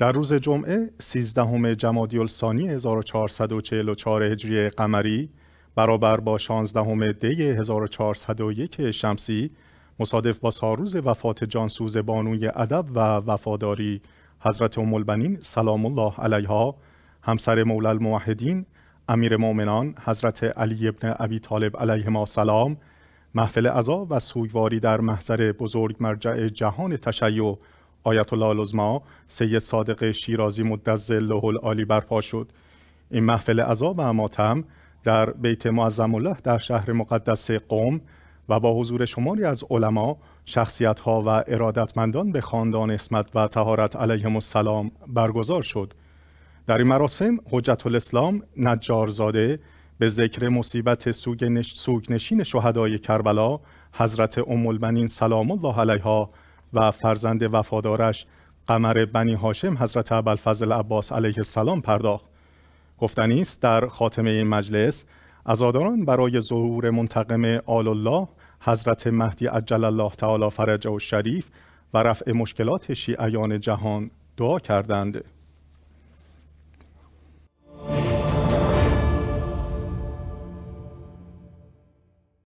در روز جمعه 13 جمادی الثانی 1444 هجری قمری برابر با 16 دی 1401 شمسی مصادف با ساروز وفات جانسوز بانوی ادب و وفاداری حضرت ام البنین سلام الله علیها همسر مولا الموحدین امیر مؤمنان حضرت علی ابن ابی طالب علیه ما سلام محفل عزا و سویواری در محضر بزرگ مرجع جهان تشیع آیت الله العظما سید صادق شیرازی مدز له العالی برپا شد این محفل عزا و ماتم در بیت معظم الله در شهر مقدس قوم و با حضور شماری از علما شخصیت ها و ارادتمندان به خاندان اسمت و تهارت علیهم السلام برگزار شد در این مراسم حجت الاسلام نجارزاده به ذکر مصیبت سوگ, شهدای کربلا حضرت ام البنین سلام الله علیها و فرزند وفادارش قمر بنی هاشم حضرت ابوالفضل عباس علیه السلام پرداخت گفتنی است در خاتمه این مجلس عزاداران برای ظهور منتقم آل الله حضرت مهدی عجل الله تعالی فرجه و شریف و رفع مشکلات شیعیان جهان دعا کردند